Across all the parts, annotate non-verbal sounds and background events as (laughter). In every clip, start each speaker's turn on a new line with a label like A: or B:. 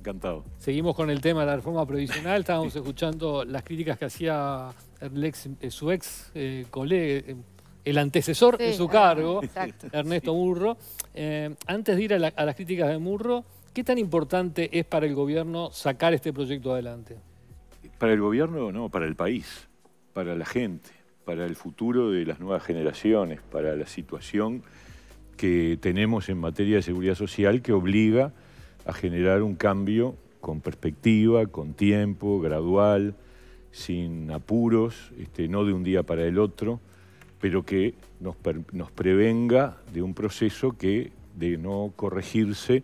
A: Encantado.
B: Seguimos con el tema de la reforma provisional. Estábamos escuchando las críticas que hacía eh, su ex eh, colega, eh, el antecesor de en su cargo, Ernesto Murro. antes de ir a las críticas de Murro, ¿qué tan importante es para el gobierno sacar este proyecto adelante?
A: Para el gobierno, no, para el país, para la gente, para el futuro de las nuevas generaciones, para la situación que tenemos en materia de seguridad social que obliga a generar un cambio con perspectiva, con tiempo, gradual, sin apuros, este, no de un día para el otro, pero que nos, prevenga de un proceso que, de no corregirse,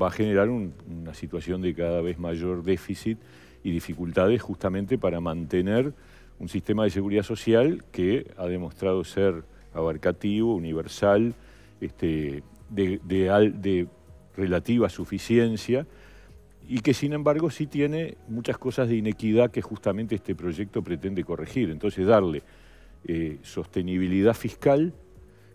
A: va a generar una situación de cada vez mayor déficit y dificultades justamente para mantener un sistema de seguridad social que ha demostrado ser abarcativo, universal, este, de, de relativa suficiencia y que sin embargo sí tiene muchas cosas de inequidad que justamente este proyecto pretende corregir. Entonces darle eh, sostenibilidad fiscal,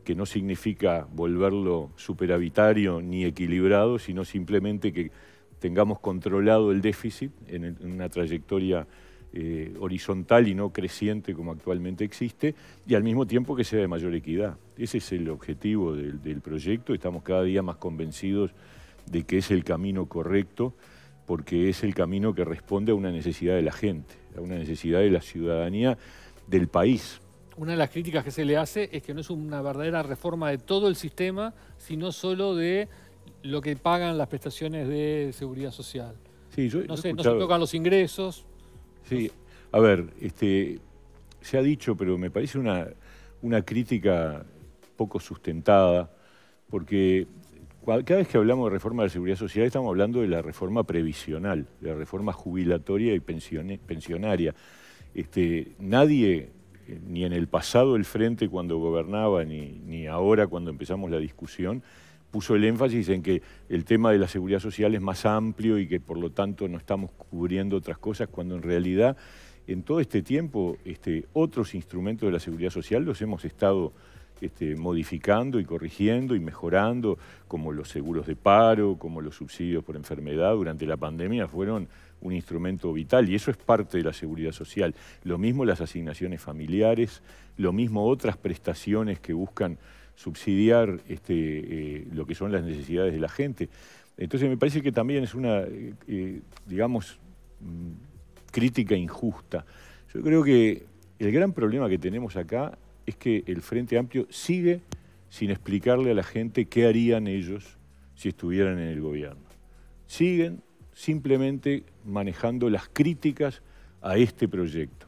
A: que no significa volverlo superavitario ni equilibrado, sino simplemente que tengamos controlado el déficit en, una trayectoria eh, horizontal y no creciente como actualmente existe, y al mismo tiempo que sea de mayor equidad. Ese es el objetivo del proyecto, estamos cada día más convencidos de que es el camino correcto, porque es el camino que responde a una necesidad de la gente, a una necesidad de la ciudadanía del país.
B: Una de las críticas que se le hace es que no es una verdadera reforma de todo el sistema, sino solo de lo que pagan las prestaciones de seguridad social.
A: Sí, no, se tocan
B: los ingresos.
A: Sí, a ver, este, se ha dicho, pero me parece una, una crítica poco sustentada, porque cada vez que hablamos de reforma de la seguridad social estamos hablando de la reforma previsional, de la reforma jubilatoria y pensionaria. Este, nadie, eh, ni en el pasado el Frente cuando gobernaba, ni, ahora cuando empezamos la discusión, puso el énfasis en que el tema de la seguridad social es más amplio y que por lo tanto no estamos cubriendo otras cosas, cuando en realidad en todo este tiempo este, otros instrumentos de la seguridad social los hemos estado este, modificando y corrigiendo y mejorando, como los seguros de paro, como los subsidios por enfermedad durante la pandemia fueron un instrumento vital y eso es parte de la seguridad social. Lo mismo las asignaciones familiares, lo mismo otras prestaciones que buscan subsidiar este, eh, lo que son las necesidades de la gente. Entonces me parece que también es una, eh, eh, digamos, mm, crítica injusta. Yo creo que el gran problema que tenemos acá es que el Frente Amplio sigue sin explicarle a la gente qué harían ellos si estuvieran en el gobierno. Siguen simplemente manejando las críticas a este proyecto.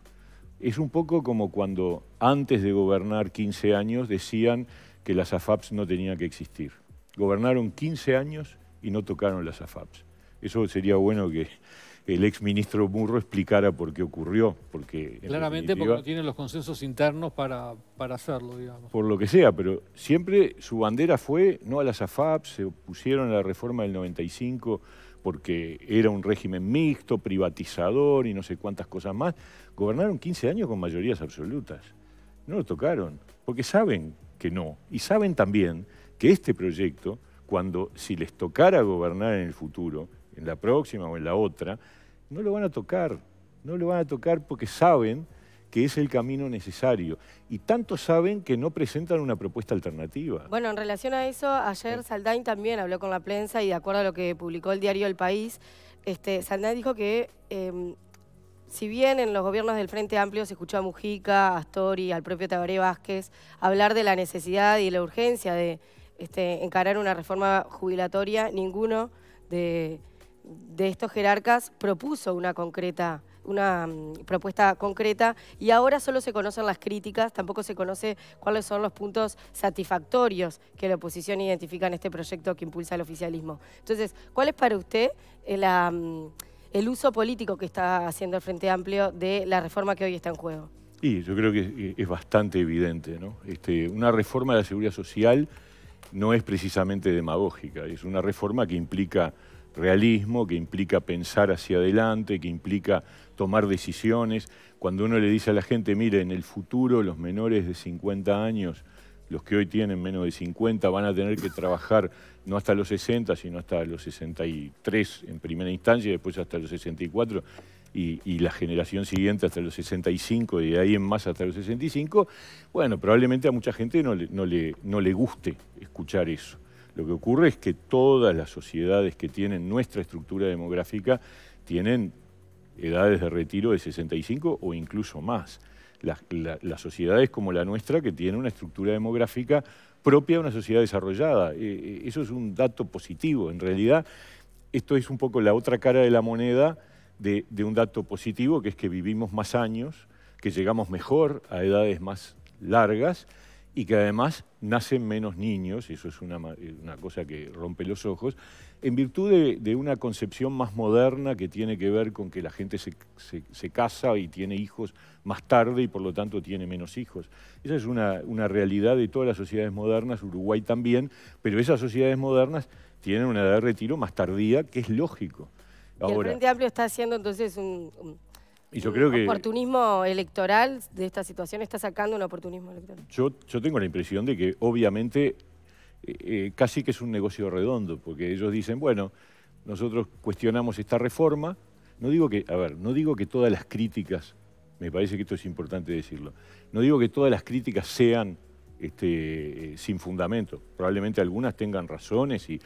A: Es un poco como cuando antes de gobernar 15 años decían que las AFAPs no tenían que existir. Gobernaron 15 años y no tocaron las AFAPs. Eso sería bueno que, el exministro Murro explicara por qué ocurrió. Porque, Claramente porque no
B: tiene los consensos internos para, para hacerlo, digamos.
A: Por lo que sea, pero siempre su bandera fue no a las AFAP, se opusieron a la reforma del 95 porque era un régimen mixto, privatizador y no sé cuántas cosas más. Gobernaron 15 años con mayorías absolutas. No lo tocaron, porque saben que no. Y saben también que este proyecto, cuando si les tocara gobernar en el futuro, en la próxima o en la otra, no lo van a tocar, no lo van a tocar porque saben que es el camino necesario. Y tanto saben que no presentan una propuesta alternativa.
C: Bueno, en relación a eso, ayer Saldain también habló con la prensa y de acuerdo a lo que publicó el diario El País, este, Saldain dijo que em, si bien en los gobiernos del Frente Amplio se escuchó a Mujica, a Astori, al propio Tabaré Vázquez hablar de la necesidad y la urgencia de este, encarar una reforma jubilatoria, ninguno de de estos jerarcas propuso una concreta una mm, propuesta concreta y ahora solo se conocen las críticas, tampoco se conoce cuáles son los puntos satisfactorios que la oposición identifica en este proyecto que impulsa el oficialismo. Entonces, ¿cuál es para usted eh, mm, el, uso político que está haciendo el Frente Amplio de la reforma que hoy está en juego?
A: Y yo creo que es eh, bastante evidente, ¿no? Este, una reforma de la seguridad social no es precisamente demagógica, es una reforma que implica realismo, que implica pensar hacia adelante, que implica tomar decisiones. Cuando uno le dice a la gente, mire, en el futuro los menores de 50 años, los que hoy tienen menos de 50, van a tener que trabajar no hasta los 60, sino hasta los 63 en primera instancia después hasta los 64. Y, la generación siguiente hasta los 65 y de ahí en más hasta los 65, bueno, probablemente a mucha gente no le, no le guste escuchar eso. Lo que ocurre es que todas las sociedades que tienen nuestra estructura demográfica tienen edades de retiro de 65 o incluso más. Las, sociedades como la nuestra, que tienen una estructura demográfica propia a una sociedad desarrollada. Eh, eh, eso es un dato positivo. En realidad, esto es un poco la otra cara de la moneda de un dato positivo, que es que vivimos más años, que llegamos mejor a edades más largas y que además nacen menos niños, eso es eh, una, cosa que rompe los ojos, en virtud de, una concepción más moderna que tiene que ver con que la gente se, casa y tiene hijos más tarde y por lo tanto tiene menos hijos. Esa es una, realidad de todas las sociedades modernas, Uruguay también, pero esas sociedades modernas tienen una edad de retiro más tardía, que es lógico. el
C: está haciendo entonces un
A: y oportunismo
C: electoral de esta situación está sacando un oportunismo electoral.
A: Yo, tengo la impresión de que obviamente eh, eh, casi que es un negocio redondo, porque ellos dicen, bueno, nosotros cuestionamos esta reforma, no digo que, a ver, no digo que todas las críticas, me parece que esto es importante decirlo, no digo que todas las críticas sean este, eh, sin fundamento. Probablemente algunas tengan razones y,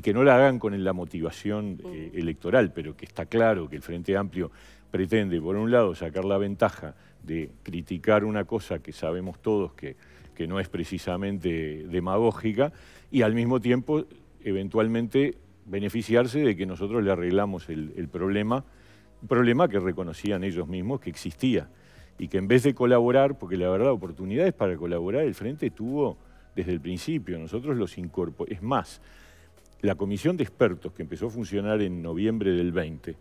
A: que no la hagan con la motivación eh, electoral, pero que está claro que el Frente Amplio pretende, por un lado, sacar la ventaja de criticar una cosa que sabemos todos que, no es precisamente demagógica, y al mismo tiempo, eventualmente, beneficiarse de que nosotros le arreglamos el, el problema, problema que reconocían ellos mismos que existía y que en vez de colaborar, porque la verdad oportunidades para colaborar el Frente tuvo desde el principio, nosotros los incorporamos. Es más, la comisión de expertos que empezó a funcionar en noviembre del 20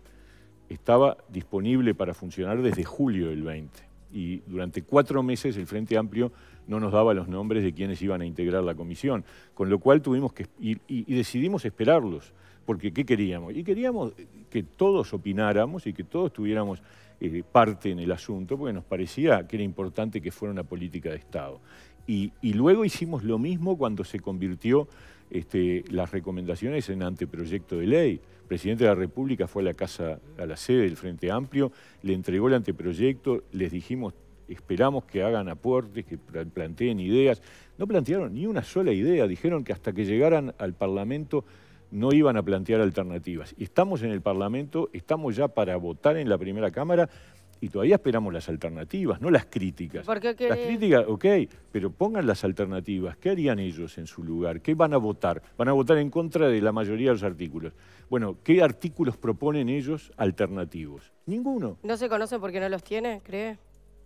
A: estaba disponible para funcionar desde julio del 20 y durante cuatro meses el Frente Amplio no nos daba los nombres de quienes iban a integrar la comisión, con lo cual tuvimos que y, y decidimos esperarlos porque ¿qué queríamos? Y queríamos que todos opináramos y que todos tuviéramos eh, parte en el asunto, porque nos parecía que era importante que fuera una política de Estado. Y, luego hicimos lo mismo cuando se convirtió este, las recomendaciones en anteproyecto de ley. El presidente de la República fue a la casa, a la sede del Frente Amplio, le entregó el anteproyecto, les dijimos, esperamos que hagan aportes, que planteen ideas. No plantearon ni una sola idea, dijeron que hasta que llegaran al Parlamento no iban a plantear alternativas. Estamos en el Parlamento, estamos ya para votar en la primera Cámara y todavía esperamos las alternativas, no las críticas. ¿Por qué las críticas, ok, pero pongan las alternativas. ¿Qué harían ellos en su lugar? ¿Qué van a votar? Van a votar en contra de la mayoría de los artículos. Bueno, ¿qué artículos proponen ellos alternativos? Ninguno.
C: ¿No se conocen porque no los tiene, cree?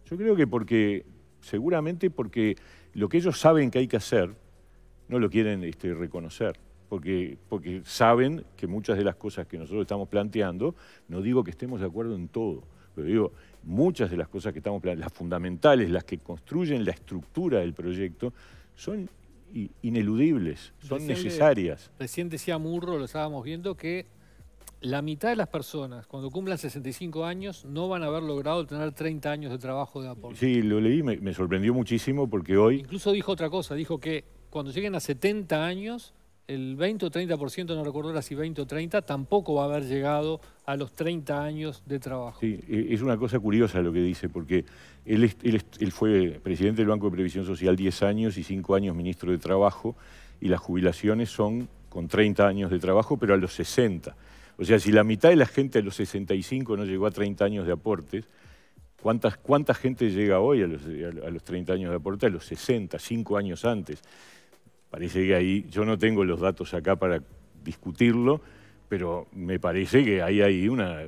A: Yo creo que porque, seguramente porque lo que ellos saben que hay que hacer, no lo quieren este, reconocer porque, porque saben que muchas de las cosas que nosotros estamos planteando, no digo que estemos de acuerdo en todo, pero digo, muchas de las cosas que estamos planteando, las fundamentales, las que construyen la estructura del proyecto, son ineludibles, son necesarias.
B: recién decía Murro, lo estábamos viendo, que la mitad de las personas, cuando cumplan 65 años, no van a haber logrado tener 30 años de trabajo de
A: apoyo. Sí, lo leí, me, me sorprendió muchísimo porque hoy...
B: Incluso dijo otra cosa, dijo que cuando lleguen a 70 años el 20 o 30%, no recuerdo ahora si 20 o 30, tampoco va a haber llegado a los 30 años de trabajo.
A: Sí, e, es una cosa curiosa lo que dice, porque él, él, fue presidente del Banco de Previsión Social 10 años y 5 años ministro de Trabajo, y las jubilaciones son con 30 años de trabajo, pero a los 60. O sea, si la mitad de la gente a los 65 no llegó a 30 años de aportes, ¿cuántas, ¿cuánta gente llega hoy a a los 30 años de aportes? A los 60, 5 años antes. Parece que ahí, yo no tengo los datos acá para discutirlo, pero me parece que ahí hay una,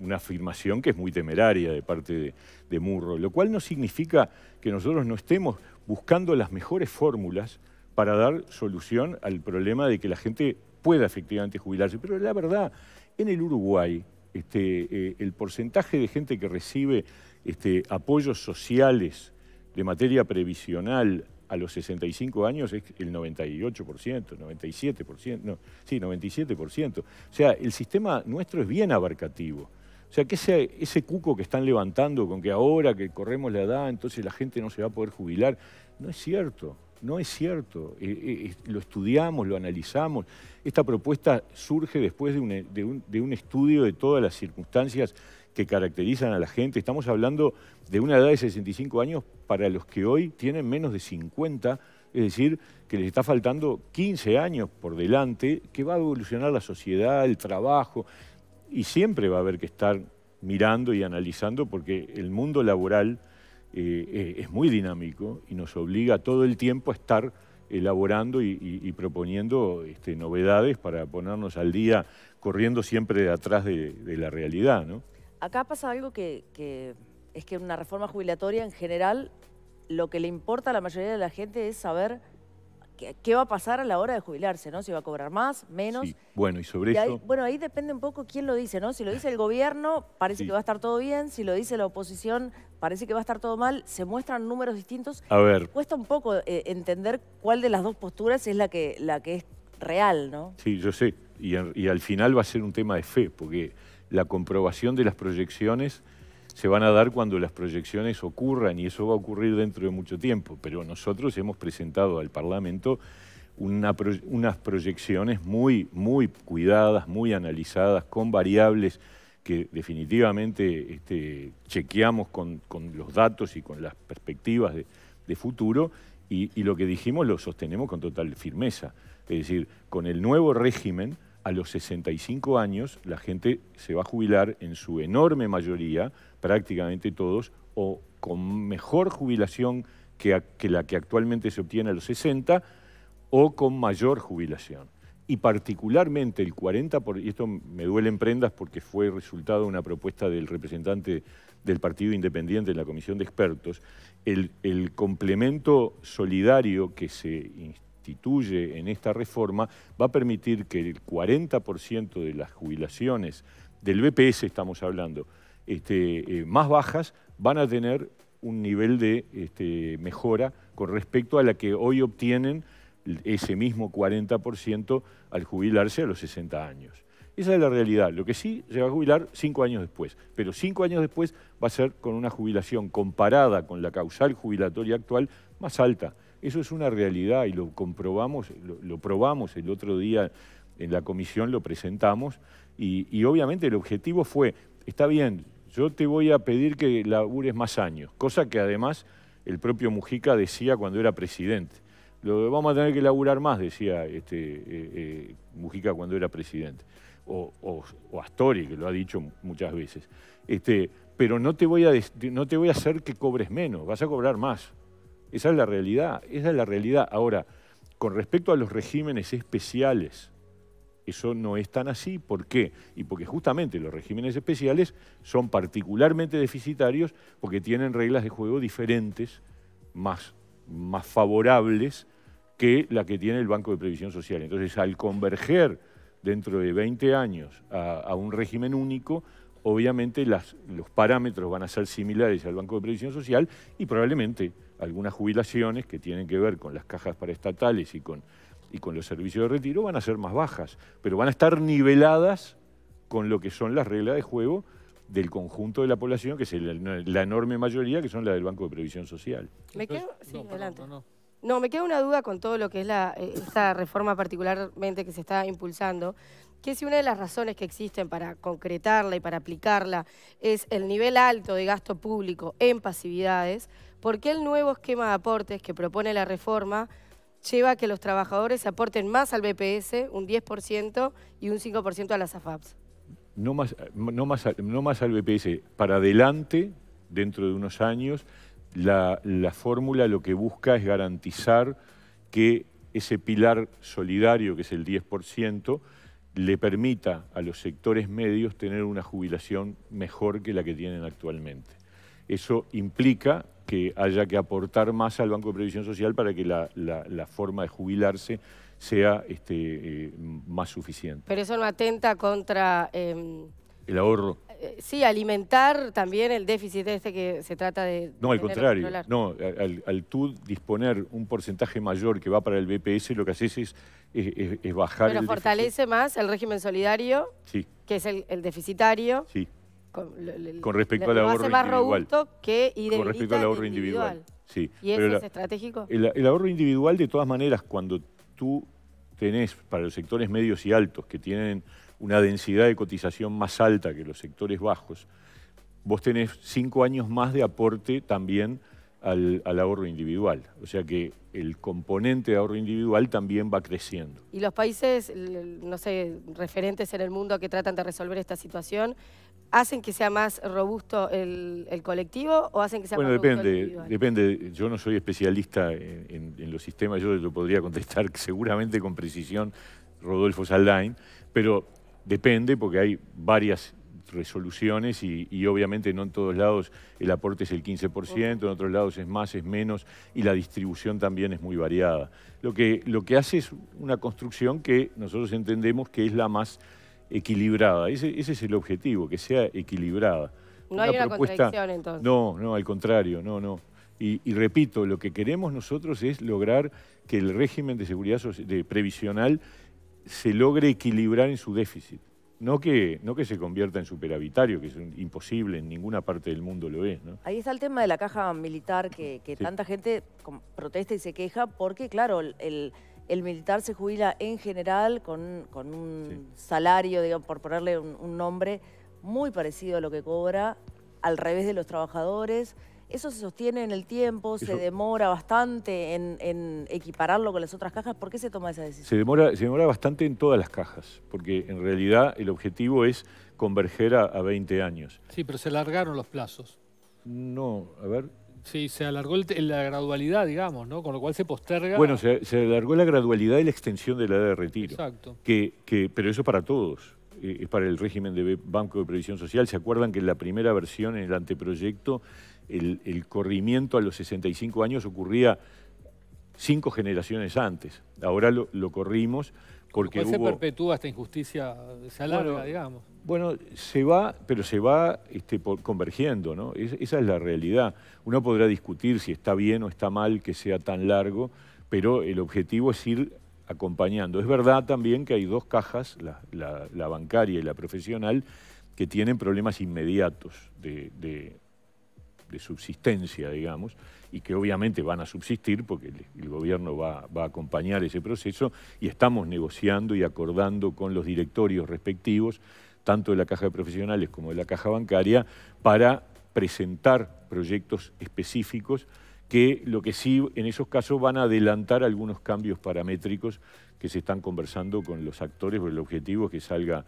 A: una afirmación que es muy temeraria de parte de, Murro, lo cual no significa que nosotros no estemos buscando las mejores fórmulas para dar solución al problema de que la gente pueda efectivamente jubilarse. Pero la verdad, en el Uruguay, este, eh, el porcentaje de gente que recibe este, apoyos sociales de materia previsional a los 65 años es el 98%, 97%, no, sí, 97%. O sea, el sistema nuestro es bien abarcativo. O sea, que ese, ese cuco que están levantando con que ahora que corremos la edad, entonces la gente no se va a poder jubilar, no es cierto. No es cierto. Eh, eh, lo estudiamos, lo analizamos. Esta propuesta surge después e, de un, estudio de todas las circunstancias que caracterizan a la gente. Estamos hablando de una edad de 65 años para los que hoy tienen menos de 50, es decir, que les está faltando 15 años por delante, que va a evolucionar la sociedad, el trabajo, y siempre va a haber que estar mirando y analizando porque el mundo laboral eh, eh, es muy dinámico y nos obliga todo el tiempo a estar elaborando y, proponiendo este, novedades para ponernos al día, corriendo siempre atrás de, la realidad.
D: Acá pasa algo que, que es que una reforma jubilatoria en general lo que le importa a la mayoría de la gente es saber qué va a pasar a la hora de jubilarse, ¿no? Si va a cobrar más, menos.
A: Bueno, y sobre ahí,
D: Bueno, ahí depende un poco quién lo dice, ¿no? Si lo dice el gobierno, parece que va a estar todo bien. Si lo dice la oposición, parece que va a estar todo mal. Se muestran números distintos. A ver... Cuesta un poco eh, entender cuál de las dos posturas es la que, la que es real, ¿no?
A: Sí, yo sé. y al final va a ser un tema de fe, porque la comprobación de las proyecciones se van a dar cuando las proyecciones ocurran y eso va a ocurrir dentro de mucho tiempo. Pero nosotros hemos presentado al Parlamento unas proyecciones muy, muy cuidadas, muy analizadas, con variables que definitivamente este, chequeamos con, los datos y con las perspectivas de, futuro y lo que dijimos lo sostenemos con total firmeza. Es decir, con el nuevo régimen a los 65 años la gente se va a jubilar en su enorme mayoría, prácticamente todos, o con mejor jubilación que, la que actualmente se obtiene a los 60, o con mayor jubilación y particularmente el 40%, y esto me duele en prendas porque fue resultado de una propuesta del representante del Partido Independiente en la Comisión de Expertos, el, el complemento solidario que se, instituye en esta reforma va a permitir que el 40% de las jubilaciones del BPS, estamos hablando, este, eh, más bajas, van a tener un nivel de este, mejora con respecto a la que hoy obtienen ese mismo 40% al jubilarse a los 60 años. Esa es la realidad. Lo que sí se va a jubilar cinco años después. Pero cinco años después va a ser con una jubilación comparada con la causal jubilatoria actual más alta. Eso es una realidad y lo comprobamos, lo, probamos el otro día en la comisión, lo presentamos y, obviamente el objetivo fue, está bien, yo te voy a pedir que labures más años, cosa que además el propio Mujica decía cuando era presidente. Lo vamos a tener que laburar más, decía este, eh, eh, Mujica cuando era presidente. O, Astori, que lo ha dicho muchas veces. Este, pero no te, voy a, no te voy a hacer que cobres menos, vas a cobrar más. Esa es la realidad, esa es la realidad. Ahora, con respecto a los regímenes especiales, eso no es tan así. ¿Por qué? Y porque justamente los regímenes especiales son particularmente deficitarios porque tienen reglas de juego diferentes, más, más favorables que la que tiene el Banco de Previsión Social. Entonces, al converger dentro de 20 años a, un régimen único, obviamente los parámetros van a ser similares al Banco de Previsión Social y probablemente algunas jubilaciones que tienen que ver con las cajas paraestatales y con, y con los servicios de retiro van a ser más bajas, pero van a estar niveladas con lo que son las reglas de juego del conjunto de la población, que es la, enorme mayoría, que son las del Banco de Previsión Social. Me quedo, sí,
C: adelante. No, me queda una duda con todo lo que es eh, esta reforma particularmente que se está impulsando, que si una de las razones que existen para concretarla y para aplicarla es el nivel alto de gasto público en pasividades, ¿por qué el nuevo esquema de aportes que propone la reforma lleva a que los trabajadores aporten más al BPS, un 10% y un 5% a las AFAPs?
A: no más al BPS, para adelante, dentro de unos años, la, fórmula lo que busca es garantizar que ese pilar solidario, que es el 10%, le permita a los sectores medios tener una jubilación mejor que la que tienen actualmente. Eso implica que haya que aportar más al Banco de Previsión Social para que la, forma de jubilarse sea este, eh, más suficiente.
C: Pero eso no atenta contra... Em,
A: el ahorro. Eh,
C: sí, alimentar también el déficit este que se trata de... No, al contrario. No,
A: al, tú disponer un porcentaje mayor que va para el BPS, lo que haces es, es, bajar Pero fortalece
C: más el régimen solidario, sí. que es el, deficitario. Sí. Con, respecto al ahorro más individual. Que con respecto al ahorro individual.
A: Sí. ¿Y eso es
C: estratégico? el,
A: ahorro individual, de todas maneras, cuando tú tenés para los sectores medios y altos que tienen una densidad de cotización más alta que los sectores bajos, vos tenés cinco años más de aporte también al, ahorro individual. O sea que el componente de ahorro individual también va creciendo.
C: Y los países, no sé, referentes en el mundo que tratan de resolver esta situación, ¿hacen que sea más robusto el, colectivo o hacen que sea bueno, depende,
A: depende. Yo no soy especialista en, los sistemas, yo lo podría contestar (laughs) seguramente con precisión Rodolfo Saldain, pero Depende, porque hay varias resoluciones y, obviamente no en todos lados el aporte es el 15%, en otros lados es más, es menos y la distribución también es muy variada. Lo que, lo que hace es una construcción que nosotros entendemos que es la más equilibrada. Ese, es el objetivo, que sea equilibrada. No hay una contradicción
C: entonces. No,
A: no, al contrario, no, no. Y, repito, lo que queremos nosotros es lograr que el régimen de seguridad de previsional se logre equilibrar en su déficit. No que, no que se convierta en superavitario, que es imposible, en ninguna parte del mundo lo es.
D: Ahí está el tema de la caja militar, que, tanta gente protesta y se queja, porque claro, el, militar se jubila en general con, con un salario, digamos, por ponerle un nombre, muy parecido a lo que cobra, al revés de los trabajadores. ¿Eso se sostiene en el tiempo? ¿Se demora bastante en, equipararlo con las otras cajas? ¿Por qué se
B: toma esa decisión?
A: Se demora, bastante en todas las cajas, porque en realidad el objetivo es converger a, 20 años.
B: Sí, pero se alargaron los plazos. No, a ver, Sí, se alargó la gradualidad, digamos, ¿no? Con lo cual se posterga... Bueno, se,
A: alargó la gradualidad y la extensión de la edad de retiro. Exacto. Que, pero eso para todos. Eh, es para el régimen de Banco de Previsión Social. ¿Se acuerdan que en la primera versión, en el anteproyecto, el, corrimiento a los 65 años ocurría cinco generaciones antes. Ahora lo, corrimos porque hubo... se
B: perpetúa esta injusticia? Se digamos.
A: Bueno, se va, pero se va este, convergiendo, ¿no? esa es la realidad. Uno podrá discutir si está bien o está mal que sea tan largo, pero el objetivo es ir acompañando. Es verdad también que hay dos cajas, la, bancaria y la profesional, que tienen problemas inmediatos de de subsistencia, digamos, y que obviamente van a subsistir porque el, gobierno va, a acompañar ese proceso y estamos negociando y acordando con los directorios respectivos, tanto de la Caja de Profesionales como de la Caja Bancaria, para presentar proyectos específicos que lo que sí en esos casos van a adelantar algunos cambios paramétricos que se están conversando con los actores, o el objetivo que salga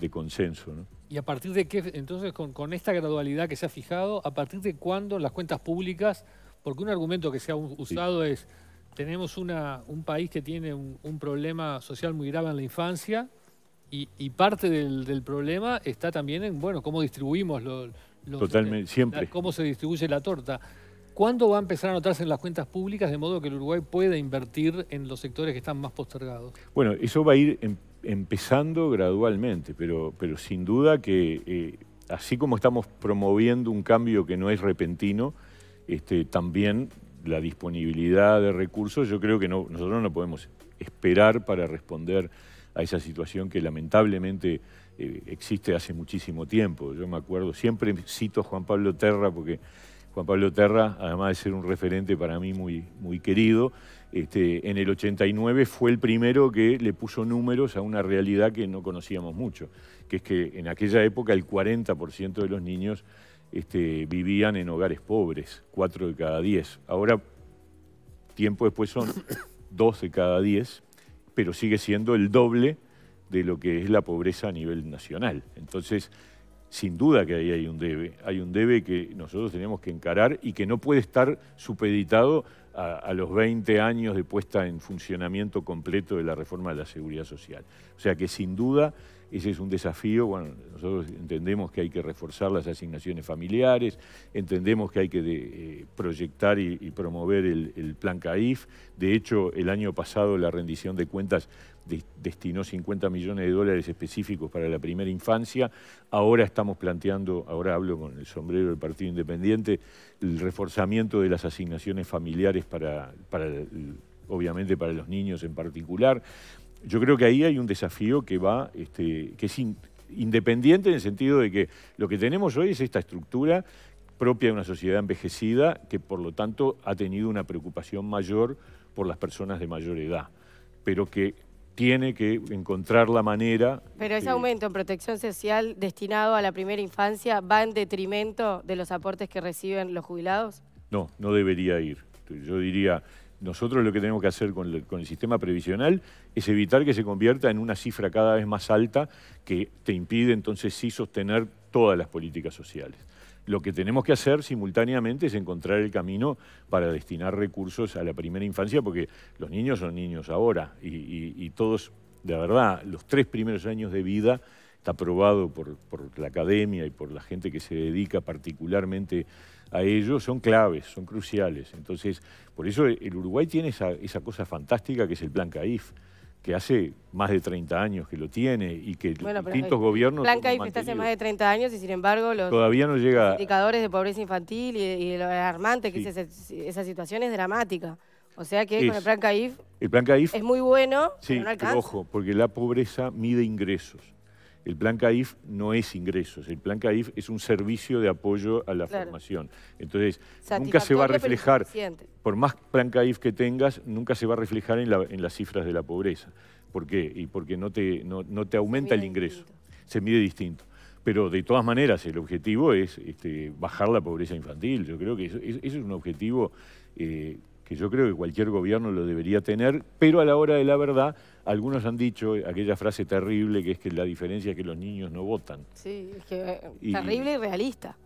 A: de consenso.
B: ¿Y a partir de qué, entonces, con, esta gradualidad que se ha fijado, a partir de cuándo las cuentas públicas, porque un argumento que se ha usado es, tenemos una, un país que tiene un, problema social muy grave en la infancia y, parte del, problema está también en, bueno, cómo distribuimos los... Totalmente, este, siempre. cómo se distribuye la torta. ¿Cuándo va a empezar a notarse en las cuentas públicas de modo que el Uruguay pueda invertir en los sectores que están más postergados?
A: Bueno, eso va a ir em, empezando gradualmente, pero, pero sin duda que eh, así como estamos promoviendo un cambio que no es repentino, este, también la disponibilidad de recursos, yo creo que nosotros no podemos esperar para responder a esa situación que lamentablemente eh, existe hace muchísimo tiempo. Yo me acuerdo, siempre cito a Juan Pablo Terra porque Juan Pablo Terra, además de ser un referente para mí muy, muy querido, este, en el 89 fue el primero que le puso números a una realidad que no conocíamos mucho, que es que en aquella época el 40% de los niños este, vivían en hogares pobres, 4 de cada 10. Ahora, tiempo después son 2 (coughs) de cada 10, pero sigue siendo el doble de lo que es la pobreza a nivel nacional. Entonces, sin duda que ahí hay un debe. Hay un debe que nosotros tenemos que encarar y que no puede estar supeditado a, los 20 años de puesta en funcionamiento completo de la reforma de la seguridad social. O sea que sin duda ese es un desafío. Bueno, nosotros entendemos que hay que reforzar las asignaciones familiares, entendemos que hay que eh, proyectar y, promover el, plan CAIF. De hecho, el año pasado la rendición de cuentas destinó 50 millones de dólares específicos para la primera infancia. Ahora estamos planteando, ahora hablo con el sombrero del Partido Independiente, el reforzamiento de las asignaciones familiares para, obviamente para los niños en particular. Yo creo que ahí hay un desafío que va, este, que es independiente en el sentido de que lo que tenemos hoy es esta estructura propia de una sociedad envejecida que por lo tanto ha tenido una preocupación mayor por las personas de mayor edad, pero que tiene que encontrar la manera.
C: Pero ese aumento en protección social destinado a la primera infancia va en detrimento de los aportes que reciben los jubilados?
A: No, no debería ir. Yo diría, nosotros lo que tenemos que hacer con el, sistema previsional es evitar que se convierta en una cifra cada vez más alta que te impide entonces sí sostener todas las políticas sociales. Lo que tenemos que hacer simultáneamente es encontrar el camino para destinar recursos a la primera infancia, porque los niños son niños ahora y, todos, de verdad, los tres primeros años de vida está probado por, la academia y por la gente que se dedica particularmente a ello, son claves, son cruciales. Entonces, por eso el Uruguay tiene esa, esa cosa fantástica que es el plan CAIF que hace más de 30 años que lo tiene y que bueno, distintos El eh, gobiernos... CAIF está hace más de
C: 30 años y sin embargo los, Todavía no indicadores de pobreza infantil y, lo alarmante que es esa, situación es dramática. O sea que con el plan CAIF, es muy bueno, Pero ojo,
A: porque la pobreza mide ingresos. El plan CAIF no es ingresos, el plan CAIF es un servicio de apoyo a la formación. Entonces, nunca se va a reflejar, por más plan CAIF que tengas, nunca se va a reflejar en, las cifras de la pobreza. ¿Por qué? Y porque no te, no, te aumenta el ingreso, se mide distinto. Pero de todas maneras, el objetivo es este, bajar la pobreza infantil. Yo creo que eso, es un objetivo eh, que yo creo que cualquier gobierno lo debería tener, pero a la hora de la verdad, algunos han dicho aquella frase terrible que es que la diferencia es que los niños no votan.
C: Sí, es que eh, terrible y realista.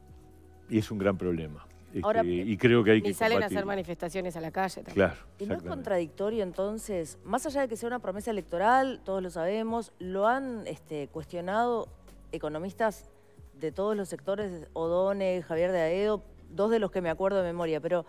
A: Y es un gran problema. Este, y creo que hay que. salen a hacer
C: manifestaciones a la calle
D: también.
A: Claro. ¿Y no es
C: contradictorio entonces, más allá de que
D: sea una promesa electoral, todos lo sabemos, lo han este, cuestionado economistas de todos los sectores, Odone, Javier de Aedo, dos de los que me acuerdo de memoria, pero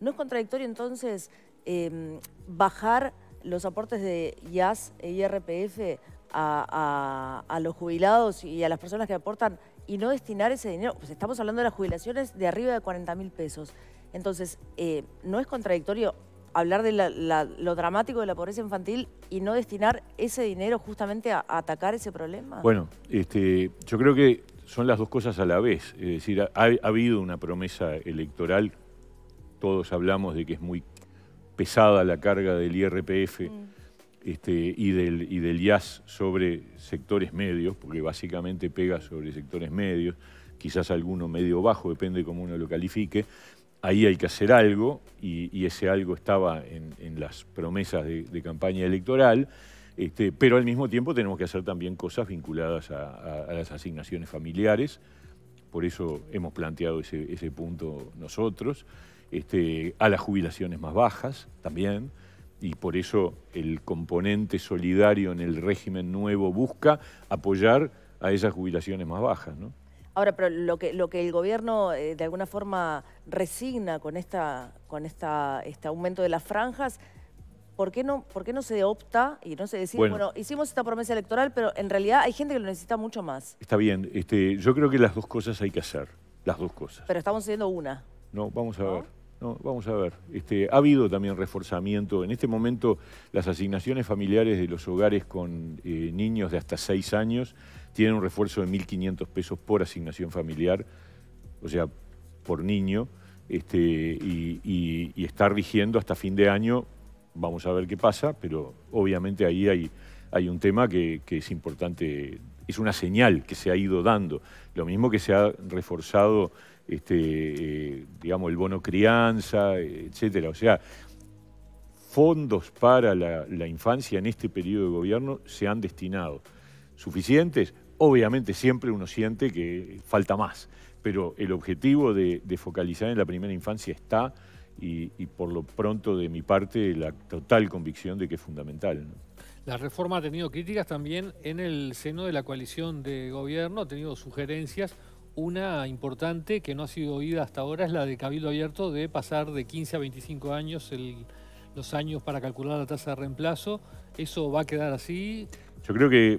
D: ¿No es contradictorio entonces em, bajar los aportes de IAS e IRPF a, los jubilados y a las personas que aportan y no destinar ese dinero? Pues estamos hablando de las jubilaciones de arriba de 40 mil pesos. Entonces, eh, ¿no es contradictorio hablar de lo dramático de la pobreza infantil y no destinar ese dinero justamente a, atacar ese problema? Bueno,
A: este, yo creo que son las dos cosas a la vez. Es decir, ha habido una promesa electoral todos hablamos de que es muy pesada la carga del IRPF mm. este, y, del, IAS sobre sectores medios, porque básicamente pega sobre sectores medios, quizás alguno medio bajo, depende cómo uno lo califique. Ahí hay que hacer algo y, ese algo estaba en, las promesas de, campaña electoral. Este, pero al mismo tiempo tenemos que hacer también cosas vinculadas a, las asignaciones familiares, por eso hemos planteado ese punto nosotros. Este, a las jubilaciones más bajas también, y por eso el componente solidario en el régimen nuevo busca apoyar a esas jubilaciones más bajas.
D: Ahora, pero lo que, lo que el gobierno eh, de alguna forma resigna con, esta, con esta, este aumento de las franjas, ¿por qué no, por no se opta y no se decide, bueno, bueno, hicimos esta promesa electoral, pero en realidad hay gente que lo necesita mucho más?
A: Está bien, este, yo creo que las dos cosas hay que hacer, las dos cosas.
D: Pero estamos haciendo una.
A: No, vamos a ver. No, vamos a ver. Este, ha habido también reforzamiento. En este momento, las asignaciones familiares de los hogares con eh, niños de hasta 6 años tienen un refuerzo de 1.500 pesos por asignación familiar, o sea, por niño, este, y, está rigiendo hasta fin de año. Vamos a ver qué pasa, pero obviamente ahí hay, hay un tema que es importante. Es una señal que se ha ido dando. Lo mismo que se ha reforzado este, eh, digamos, el bono crianza, etcétera. O sea, fondos para la, infancia en este periodo de gobierno se han destinado. ¿Suficientes? Obviamente siempre uno siente que falta más, pero el objetivo de, focalizar en la primera infancia está y, por lo pronto de mi parte la total convicción de que es fundamental.
B: La reforma ha tenido críticas también en el seno de la coalición de gobierno, ha tenido sugerencias una importante que no ha sido oída hasta ahora es la de Cabildo Abierto de pasar de 15 a 25 años los años para calcular la tasa de reemplazo. ¿Eso va a quedar así?
A: Yo creo que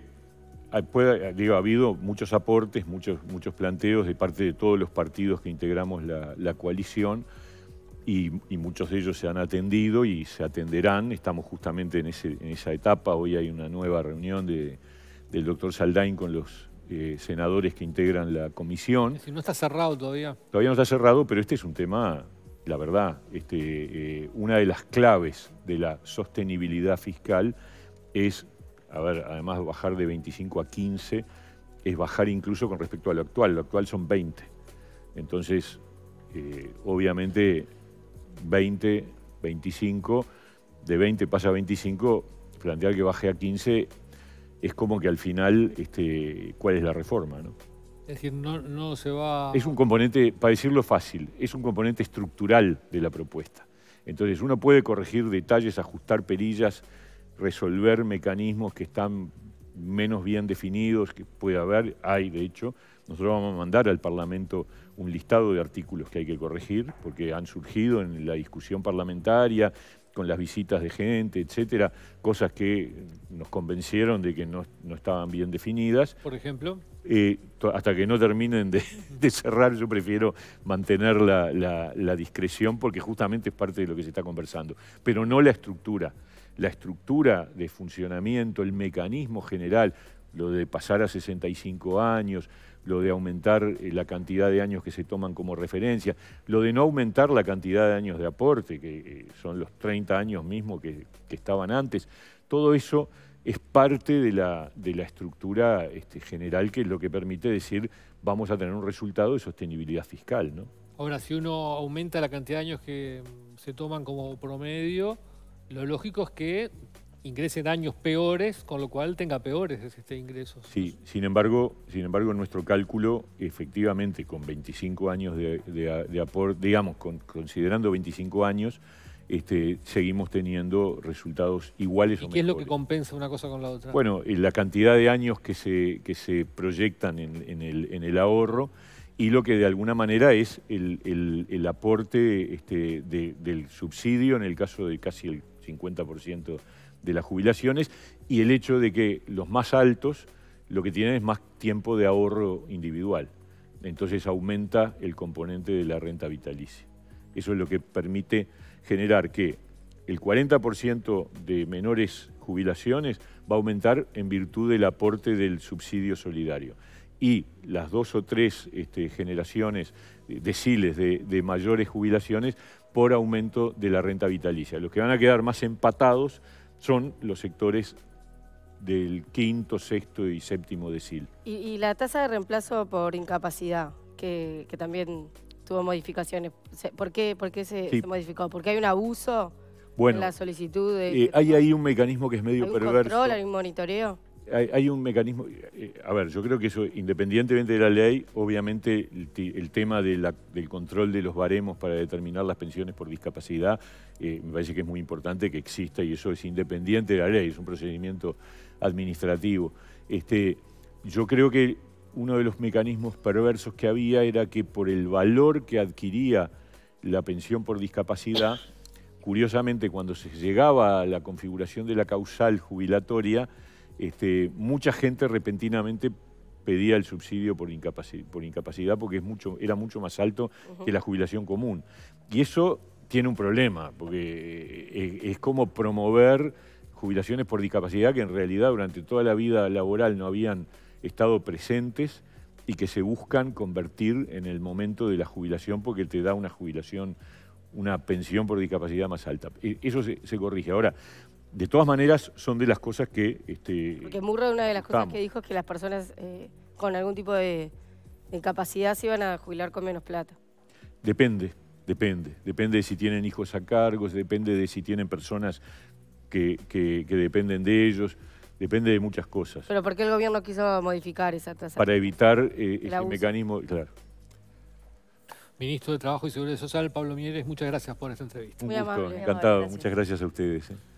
A: ha habido muchos aportes, muchos, muchos planteos de parte de todos los partidos que integramos la, coalición y, muchos de ellos se han atendido y se atenderán. Estamos justamente en, esa etapa. Hoy hay una nueva reunión del doctor Saldain con los eh, senadores que integran la comisión. Si
B: no está cerrado todavía.
A: Todavía no está cerrado, pero este es un tema, la verdad, este, eh, una de las claves de la sostenibilidad fiscal es, a ver, además bajar de 25 a 15, es bajar incluso con respecto a lo actual. Lo actual son 20. Entonces, eh, obviamente, 20, 25, de 20 pasa a 25, plantear que baje a 15 es como que al final, este, ¿cuál es la reforma? ¿no?
B: Es decir, no, no se va... Es
A: un componente, para decirlo fácil, es un componente estructural de la propuesta. Entonces uno puede corregir detalles, ajustar perillas, resolver mecanismos que están menos bien definidos, que puede haber, hay de hecho. Nosotros vamos a mandar al Parlamento un listado de artículos que hay que corregir, porque han surgido en la discusión parlamentaria, con las visitas de gente, etcétera, cosas que nos convencieron de que no, estaban bien definidas. Por ejemplo. Eh, hasta que no terminen de, (laughs) cerrar, yo prefiero mantener la discreción porque justamente es parte de lo que se está conversando, pero no la estructura. La estructura de funcionamiento, el mecanismo general, lo de pasar a 65 años, lo de aumentar eh, la cantidad de años que se toman como referencia, lo de no aumentar la cantidad de años de aporte, que eh, son los 30 años mismo que, estaban antes, todo eso es parte de la, estructura este, general que es lo que permite decir vamos a tener un resultado de sostenibilidad fiscal. ¿no?
B: Ahora, si uno aumenta la cantidad de años que se toman como promedio, lo lógico es que ingresen años peores, con lo cual tenga peores este ingresos.
A: Sí, sin embargo, sin embargo, en nuestro cálculo, efectivamente, con 25 años de, aporte, digamos, considerando 25 años, este, seguimos teniendo resultados iguales ¿Y qué es lo que
B: compensa una cosa con la otra? Bueno,
A: eh, la cantidad de años que se, que se proyectan en, el, en el ahorro y lo que de alguna manera es el, aporte este, del subsidio, en el caso de casi el 50% de las jubilaciones y el hecho de que los más altos lo que tienen es más tiempo de ahorro individual. Entonces aumenta el componente de la renta vitalicia. Eso es lo que permite generar que el 40% de menores jubilaciones va a aumentar en virtud del aporte del subsidio solidario. Y las dos o tres este, generaciones, eh, deciles de, de mayores jubilaciones por aumento de la renta vitalicia. Los que van a quedar más empatados son los sectores del quinto, sexto y séptimo decil.
C: Y, y la tasa de reemplazo por incapacidad, que, también tuvo modificaciones. ¿Por qué, se, se, modificó? ¿Porque hay un abuso bueno, en la solicitud? De,
A: eh, hay ahí un mecanismo que es medio ¿Hay un perverso. Control, ¿Hay
C: monitoreo?
A: hay, un mecanismo, eh, eh, a ver, yo creo que eso, independientemente de la ley, obviamente el, tema del control de los baremos para determinar las pensiones por discapacidad, eh, me parece que es muy importante que exista y eso es independiente de la ley, es un procedimiento administrativo. Este, yo creo que uno de los mecanismos perversos que había era que por el valor que adquiría la pensión por discapacidad, curiosamente cuando se llegaba a la configuración de la causal jubilatoria, este, mucha gente repentinamente pedía el subsidio por, incapacidad, porque era mucho más alto que la jubilación común. Y eso tiene un problema, porque eh, es, como promover jubilaciones por discapacidad que en realidad durante toda la vida laboral no habían estado presentes y que se buscan convertir en el momento de la jubilación porque te da una jubilación, una pensión por discapacidad más alta. E, eso se, se corrige. Ahora, de todas maneras, son de las cosas que... Este, Porque
C: Murray una de las cosas que dijo es que las personas eh, con algún tipo de, incapacidad se iban a jubilar con menos plata.
A: Depende, depende. Depende de si tienen hijos a cargo, depende de si tienen personas que, dependen de ellos. Depende de muchas cosas. ¿Pero
C: por qué el gobierno quiso modificar esa tasa? Para
A: evitar eh, ese mecanismo, claro.
B: Ministro de Trabajo y Seguridad Social, Pablo Mieres, muchas gracias por esta entrevista. Un encantado.
A: Muchas gracias a ustedes. Eh.